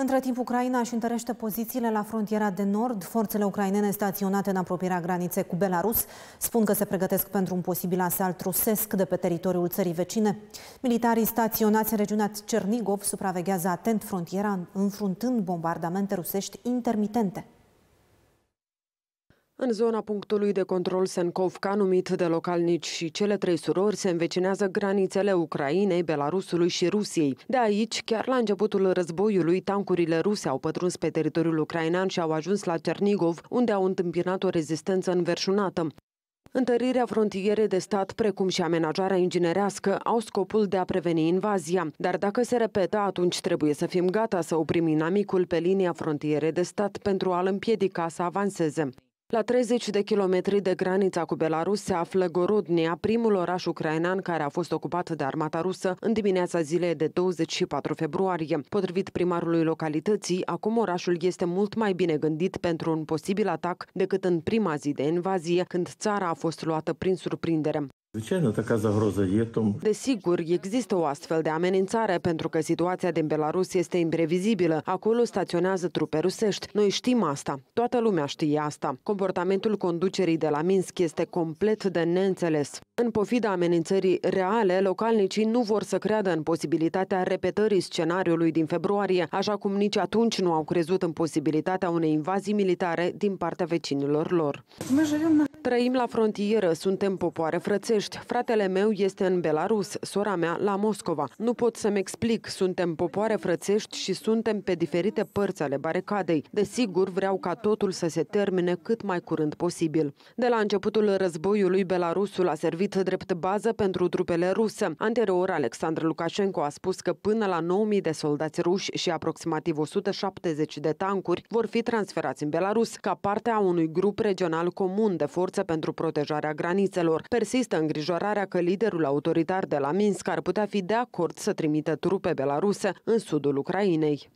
Între timp, Ucraina își întărește pozițiile la frontiera de nord. Forțele ucrainene staționate în apropierea graniței cu Belarus spun că se pregătesc pentru un posibil asalt rusesc de pe teritoriul țării vecine. Militarii staționați în regiunea Cernigov supraveghează atent frontiera, înfruntând bombardamente rusești intermitente. În zona punctului de control Senkovka, numit de localnici și cele trei surori, se învecinează granițele Ucrainei, Belarusului și Rusiei. De aici, chiar la începutul războiului, tancurile ruse au pătruns pe teritoriul ucrainean și au ajuns la Cernigov, unde au întâmpinat o rezistență înverșunată. Întărirea frontierei de stat, precum și amenajarea inginerească, au scopul de a preveni invazia. Dar dacă se repetă, atunci trebuie să fim gata să oprim inamicul pe linia frontierei de stat pentru a-l împiedica să avanseze. La 30 de kilometri de granița cu Belarus se află Gorodnia, primul oraș ucrainean care a fost ocupat de armata rusă în dimineața zilei de 24 februarie. Potrivit primarului localității, acum orașul este mult mai bine gândit pentru un posibil atac decât în prima zi de invazie, când țara a fost luată prin surprindere desigur, există o astfel de amenințare pentru că situația din Belarus este imprevizibilă. Acolo staționează trupe rusești. Noi știm asta. Toată lumea știe asta. Comportamentul conducerii de la Minsk este complet de neînțeles. În pofida amenințării reale, localnicii nu vor să creadă în posibilitatea repetării scenariului din februarie, așa cum nici atunci nu au crezut în posibilitatea unei invazii militare din partea vecinilor lor. Trăim la frontieră, suntem popoare frățești. Fratele meu este în Belarus, sora mea la Moscova. Nu pot să-mi explic, suntem popoare frățești și suntem pe diferite părți ale barecadei. Desigur, vreau ca totul să se termine cât mai curând posibil. De la începutul războiului, Belarusul a servit drept bază pentru trupele ruse. Anterior, Alexandru Lukashenko a spus că până la 9.000 de soldați ruși și aproximativ 170 de tancuri vor fi transferați în Belarus ca parte a unui grup regional comun de forțe forțe pentru protejarea granițelor. Persistă îngrijorarea că liderul autoritar de la Minsk ar putea fi de acord să trimită trupe belaruse în sudul Ucrainei.